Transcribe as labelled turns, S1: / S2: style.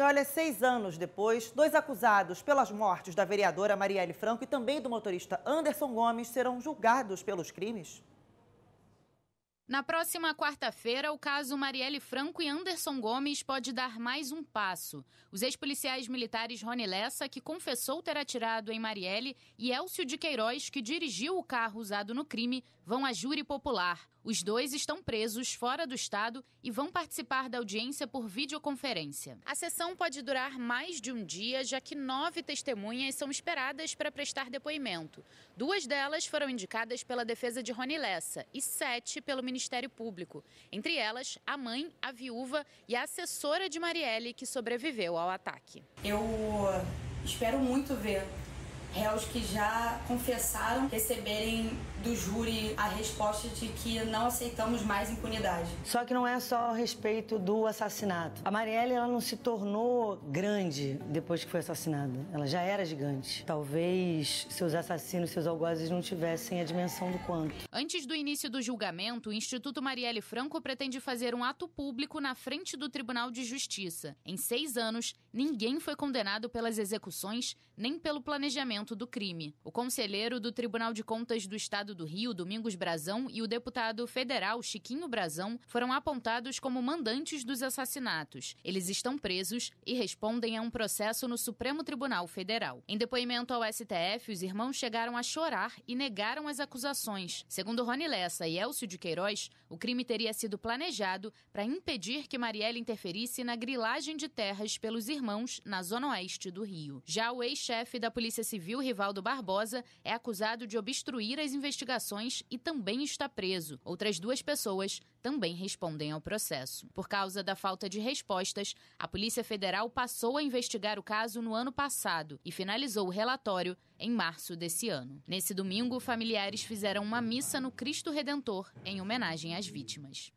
S1: E olha, seis anos depois, dois acusados pelas mortes da vereadora Marielle Franco e também do motorista Anderson Gomes serão julgados pelos crimes.
S2: Na próxima quarta-feira, o caso Marielle Franco e Anderson Gomes pode dar mais um passo. Os ex-policiais militares Rony Lessa, que confessou ter atirado em Marielle, e Elcio de Queiroz, que dirigiu o carro usado no crime, vão a júri popular. Os dois estão presos fora do estado e vão participar da audiência por videoconferência. A sessão pode durar mais de um dia, já que nove testemunhas são esperadas para prestar depoimento. Duas delas foram indicadas pela defesa de Rony Lessa e sete pelo Ministério Público. Entre elas, a mãe, a viúva e a assessora de Marielle, que sobreviveu ao ataque.
S1: Eu eh, espero muito ver réus que já confessaram receberem do júri a resposta de que não aceitamos mais impunidade. Só que não é só a respeito do assassinato. A Marielle ela não se tornou grande depois que foi assassinada. Ela já era gigante. Talvez seus assassinos, seus algozes não tivessem a dimensão do quanto.
S2: Antes do início do julgamento, o Instituto Marielle Franco pretende fazer um ato público na frente do Tribunal de Justiça. Em seis anos, ninguém foi condenado pelas execuções nem pelo planejamento do crime. O conselheiro do Tribunal de Contas do Estado do Rio, Domingos Brazão, e o deputado federal Chiquinho Brazão foram apontados como mandantes dos assassinatos. Eles estão presos e respondem a um processo no Supremo Tribunal Federal. Em depoimento ao STF, os irmãos chegaram a chorar e negaram as acusações. Segundo Rony Lessa e Elcio de Queiroz, o crime teria sido planejado para impedir que Marielle interferisse na grilagem de terras pelos irmãos na zona oeste do Rio. Já o ex-chefe da Polícia Civil civil Rivaldo Barbosa é acusado de obstruir as investigações e também está preso. Outras duas pessoas também respondem ao processo. Por causa da falta de respostas, a Polícia Federal passou a investigar o caso no ano passado e finalizou o relatório em março desse ano. Nesse domingo, familiares fizeram uma missa no Cristo Redentor em homenagem às vítimas.